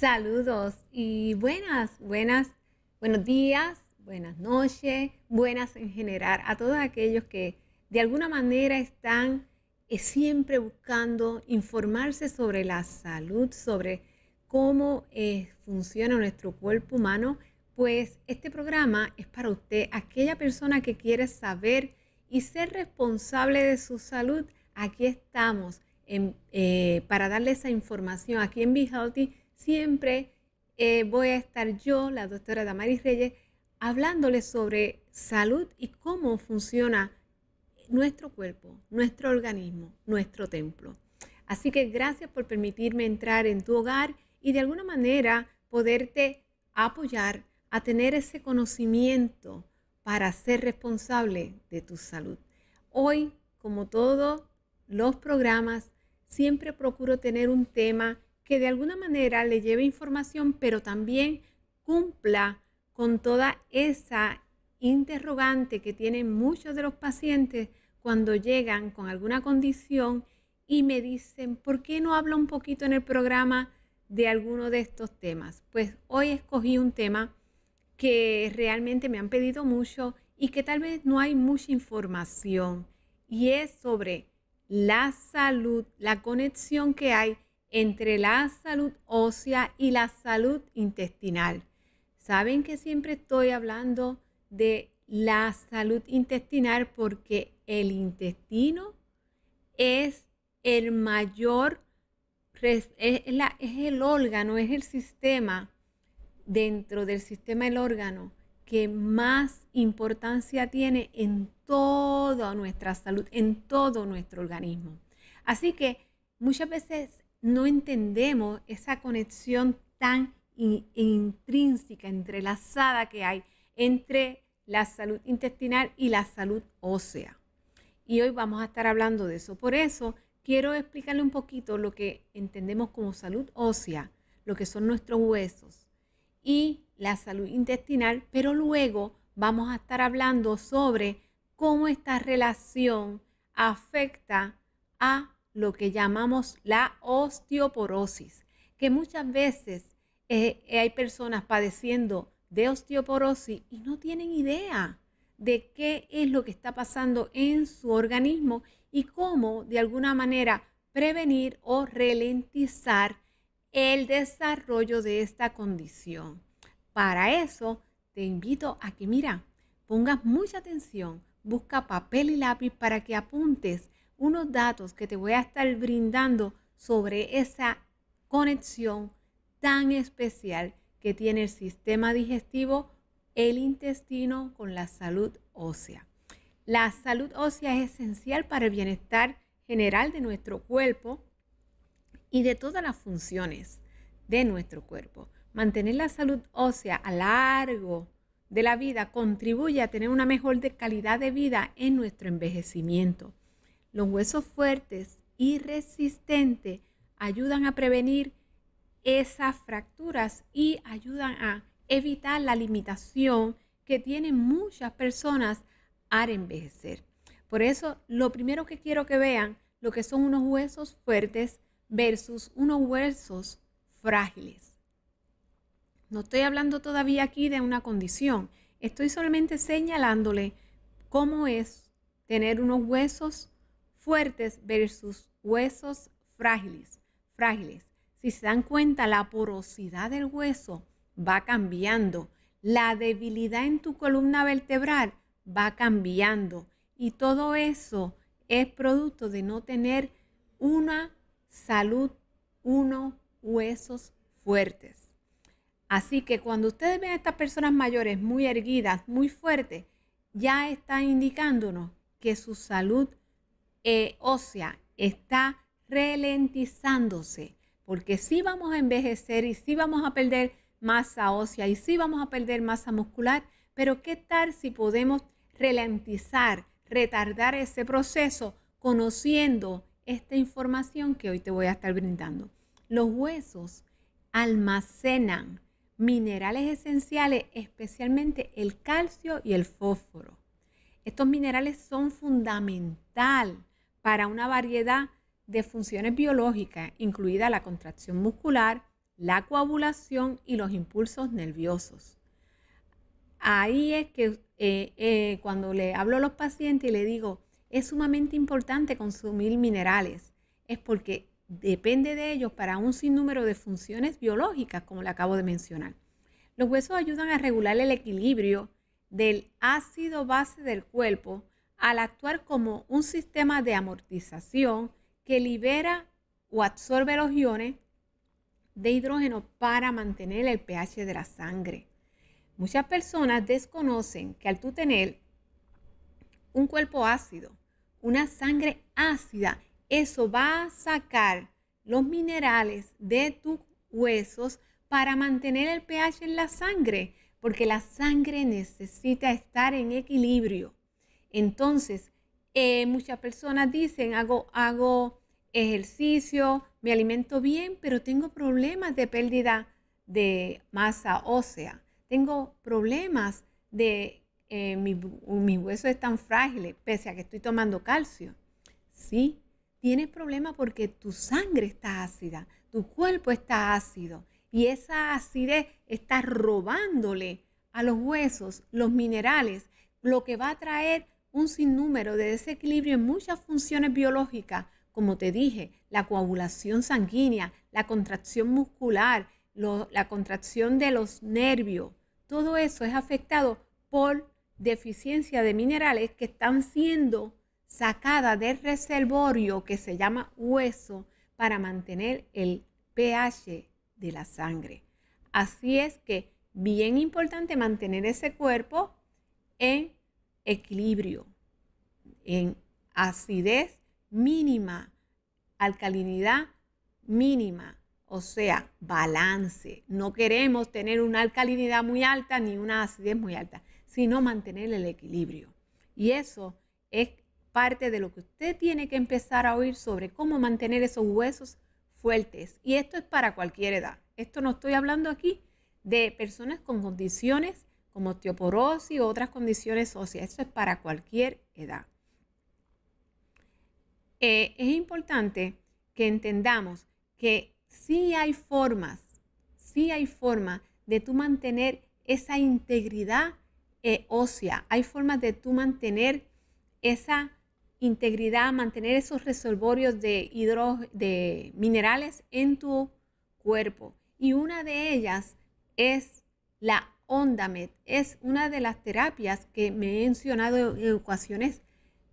Saludos y buenas, buenas, buenos días, buenas noches, buenas en general a todos aquellos que de alguna manera están eh, siempre buscando informarse sobre la salud, sobre cómo eh, funciona nuestro cuerpo humano, pues este programa es para usted, aquella persona que quiere saber y ser responsable de su salud. Aquí estamos eh, para darle esa información. Aquí en Be Healthy siempre eh, voy a estar yo, la doctora Damaris Reyes, hablándole sobre salud y cómo funciona nuestro cuerpo, nuestro organismo, nuestro templo. Así que gracias por permitirme entrar en tu hogar y de alguna manera poderte apoyar a tener ese conocimiento para ser responsable de tu salud. Hoy, como todos los programas, siempre procuro tener un tema que de alguna manera le lleve información, pero también cumpla con toda esa interrogante que tienen muchos de los pacientes cuando llegan con alguna condición y me dicen, ¿por qué no hablo un poquito en el programa de alguno de estos temas? Pues hoy escogí un tema que realmente me han pedido mucho y que tal vez no hay mucha información y es sobre la salud, la conexión que hay entre la salud ósea y la salud intestinal. Saben que siempre estoy hablando de la salud intestinal porque el intestino es el mayor, es, la, es el órgano, es el sistema dentro del sistema el órgano que más importancia tiene en toda nuestra salud, en todo nuestro organismo. Así que muchas veces no entendemos esa conexión tan intrínseca, entrelazada que hay entre la salud intestinal y la salud ósea. Y hoy vamos a estar hablando de eso. Por eso quiero explicarle un poquito lo que entendemos como salud ósea, lo que son nuestros huesos y la salud intestinal, pero luego vamos a estar hablando sobre cómo esta relación afecta a lo que llamamos la osteoporosis, que muchas veces eh, eh, hay personas padeciendo de osteoporosis y no tienen idea de qué es lo que está pasando en su organismo y cómo de alguna manera prevenir o ralentizar el desarrollo de esta condición. Para eso te invito a que mira, pongas mucha atención, busca papel y lápiz para que apuntes unos datos que te voy a estar brindando sobre esa conexión tan especial que tiene el sistema digestivo, el intestino con la salud ósea. La salud ósea es esencial para el bienestar general de nuestro cuerpo y de todas las funciones de nuestro cuerpo. Mantener la salud ósea a largo de la vida contribuye a tener una mejor calidad de vida en nuestro envejecimiento. Los huesos fuertes y resistentes ayudan a prevenir esas fracturas y ayudan a evitar la limitación que tienen muchas personas al envejecer. Por eso, lo primero que quiero que vean, lo que son unos huesos fuertes versus unos huesos frágiles. No estoy hablando todavía aquí de una condición, estoy solamente señalándole cómo es tener unos huesos fuertes versus huesos frágiles. Frágiles. Si se dan cuenta, la porosidad del hueso va cambiando. La debilidad en tu columna vertebral va cambiando. Y todo eso es producto de no tener una salud, uno huesos fuertes. Así que cuando ustedes ven a estas personas mayores muy erguidas, muy fuertes, ya está indicándonos que su salud eh, ósea está ralentizándose, porque si vamos a envejecer y si vamos a perder masa ósea y si vamos a perder masa muscular, pero ¿qué tal si podemos ralentizar, retardar ese proceso conociendo esta información que hoy te voy a estar brindando? Los huesos almacenan minerales esenciales, especialmente el calcio y el fósforo. Estos minerales son fundamental para una variedad de funciones biológicas, incluida la contracción muscular, la coagulación y los impulsos nerviosos. Ahí es que eh, eh, cuando le hablo a los pacientes y le digo, es sumamente importante consumir minerales, es porque depende de ellos para un sinnúmero de funciones biológicas, como le acabo de mencionar. Los huesos ayudan a regular el equilibrio del ácido base del cuerpo, al actuar como un sistema de amortización que libera o absorbe los iones de hidrógeno para mantener el pH de la sangre. Muchas personas desconocen que al tú tener un cuerpo ácido, una sangre ácida, eso va a sacar los minerales de tus huesos para mantener el pH en la sangre, porque la sangre necesita estar en equilibrio. Entonces, eh, muchas personas dicen, hago, hago ejercicio, me alimento bien, pero tengo problemas de pérdida de masa ósea, tengo problemas de eh, mi, mis huesos tan frágiles, pese a que estoy tomando calcio. Sí, tienes problemas porque tu sangre está ácida, tu cuerpo está ácido y esa acidez está robándole a los huesos los minerales, lo que va a traer un sinnúmero de desequilibrio en muchas funciones biológicas, como te dije, la coagulación sanguínea, la contracción muscular, la contracción de los nervios. Todo eso es afectado por deficiencia de minerales que están siendo sacadas del reservorio que se llama hueso para mantener el pH de la sangre. Así es que bien importante mantener ese cuerpo en equilibrio en acidez mínima, alcalinidad mínima, o sea, balance. No queremos tener una alcalinidad muy alta ni una acidez muy alta, sino mantener el equilibrio. Y eso es parte de lo que usted tiene que empezar a oír sobre cómo mantener esos huesos fuertes. Y esto es para cualquier edad. Esto no estoy hablando aquí de personas con condiciones como osteoporosis u otras condiciones óseas. Esto es para cualquier edad. Eh, es importante que entendamos que sí hay formas, sí hay forma de tú mantener esa integridad eh, ósea. Hay formas de tú mantener esa integridad, mantener esos reservorios de, de minerales en tu cuerpo. Y una de ellas es la Ondamed es una de las terapias que me he mencionado en ecuaciones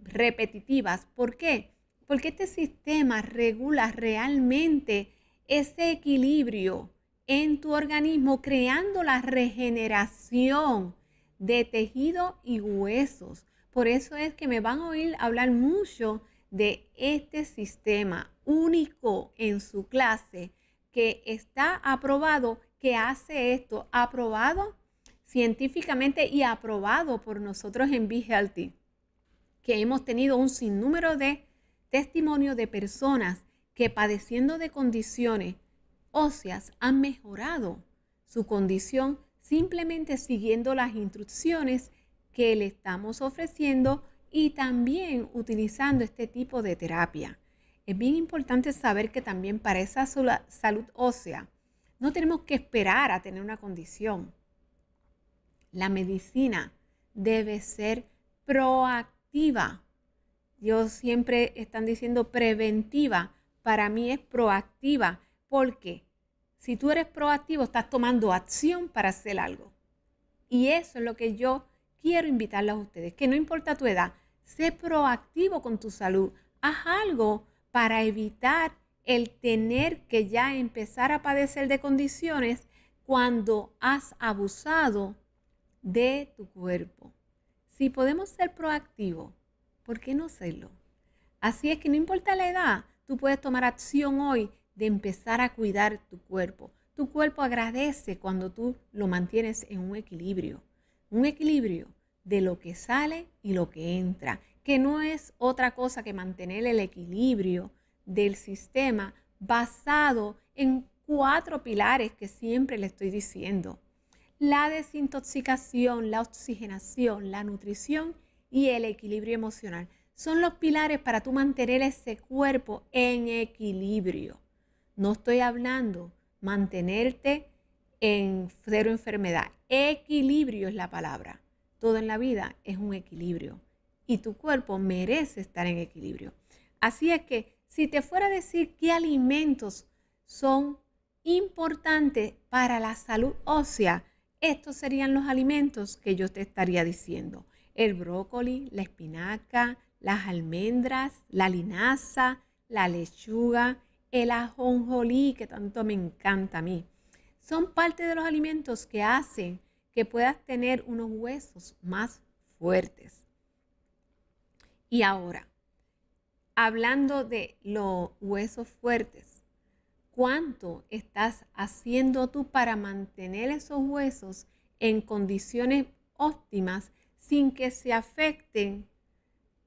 repetitivas. ¿Por qué? Porque este sistema regula realmente ese equilibrio en tu organismo, creando la regeneración de tejido y huesos. Por eso es que me van a oír hablar mucho de este sistema único en su clase que está aprobado, que hace esto, aprobado científicamente y aprobado por nosotros en Be Healthy, que hemos tenido un sinnúmero de testimonios de personas que padeciendo de condiciones óseas han mejorado su condición simplemente siguiendo las instrucciones que le estamos ofreciendo y también utilizando este tipo de terapia. Es bien importante saber que también para esa salud ósea no tenemos que esperar a tener una condición la medicina debe ser proactiva. Yo siempre están diciendo preventiva, para mí es proactiva, porque si tú eres proactivo, estás tomando acción para hacer algo. Y eso es lo que yo quiero invitarles a ustedes, que no importa tu edad, sé proactivo con tu salud, haz algo para evitar el tener que ya empezar a padecer de condiciones cuando has abusado de tu cuerpo. Si podemos ser proactivos, ¿por qué no serlo? Así es que no importa la edad, tú puedes tomar acción hoy de empezar a cuidar tu cuerpo. Tu cuerpo agradece cuando tú lo mantienes en un equilibrio, un equilibrio de lo que sale y lo que entra, que no es otra cosa que mantener el equilibrio del sistema basado en cuatro pilares que siempre le estoy diciendo la desintoxicación, la oxigenación, la nutrición y el equilibrio emocional. Son los pilares para tú mantener ese cuerpo en equilibrio. No estoy hablando mantenerte en cero enfermedad. Equilibrio es la palabra. Todo en la vida es un equilibrio y tu cuerpo merece estar en equilibrio. Así es que si te fuera a decir qué alimentos son importantes para la salud ósea, estos serían los alimentos que yo te estaría diciendo. El brócoli, la espinaca, las almendras, la linaza, la lechuga, el ajonjolí que tanto me encanta a mí. Son parte de los alimentos que hacen que puedas tener unos huesos más fuertes. Y ahora, hablando de los huesos fuertes, ¿Cuánto estás haciendo tú para mantener esos huesos en condiciones óptimas sin que se afecten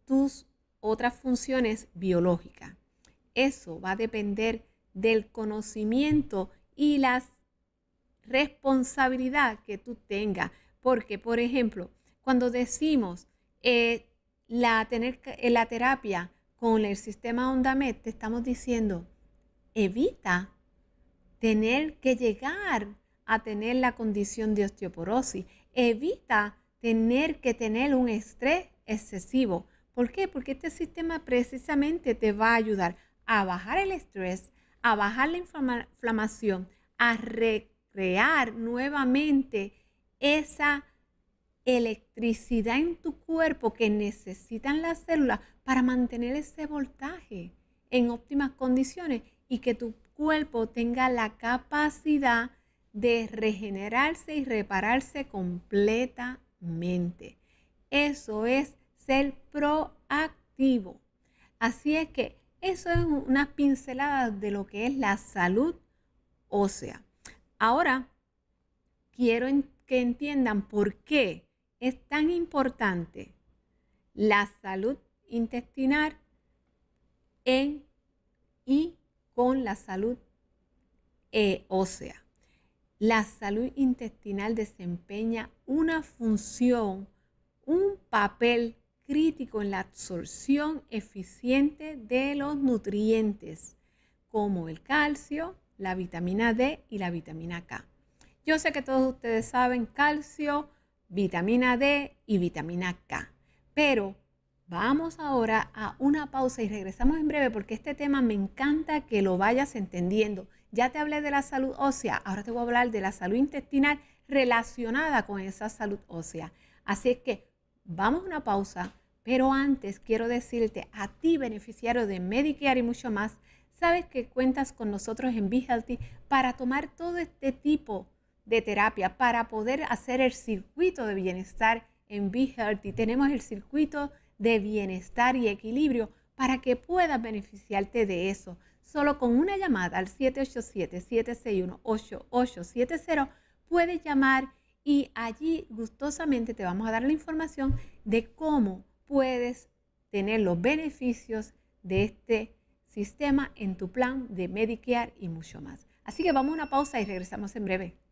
tus otras funciones biológicas? Eso va a depender del conocimiento y la responsabilidad que tú tengas. Porque, por ejemplo, cuando decimos eh, la, tener, eh, la terapia con el sistema OndaMed, te estamos diciendo, evita tener que llegar a tener la condición de osteoporosis. Evita tener que tener un estrés excesivo. ¿Por qué? Porque este sistema precisamente te va a ayudar a bajar el estrés, a bajar la inflamación, a recrear nuevamente esa electricidad en tu cuerpo que necesitan las células para mantener ese voltaje en óptimas condiciones y que tu cuerpo tenga la capacidad de regenerarse y repararse completamente. Eso es ser proactivo. Así es que eso es unas pinceladas de lo que es la salud ósea. Ahora, quiero que entiendan por qué es tan importante la salud intestinal en y con la salud eh, ósea. La salud intestinal desempeña una función, un papel crítico en la absorción eficiente de los nutrientes, como el calcio, la vitamina D y la vitamina K. Yo sé que todos ustedes saben calcio, vitamina D y vitamina K, pero Vamos ahora a una pausa y regresamos en breve porque este tema me encanta que lo vayas entendiendo. Ya te hablé de la salud ósea, ahora te voy a hablar de la salud intestinal relacionada con esa salud ósea. Así es que vamos a una pausa, pero antes quiero decirte a ti beneficiario de Medicare y mucho más, sabes que cuentas con nosotros en Be para tomar todo este tipo de terapia, para poder hacer el circuito de bienestar en Be Healthy. Tenemos el circuito de bienestar y equilibrio para que puedas beneficiarte de eso. Solo con una llamada al 787-761-8870 puedes llamar y allí gustosamente te vamos a dar la información de cómo puedes tener los beneficios de este sistema en tu plan de Medicare y mucho más. Así que vamos a una pausa y regresamos en breve.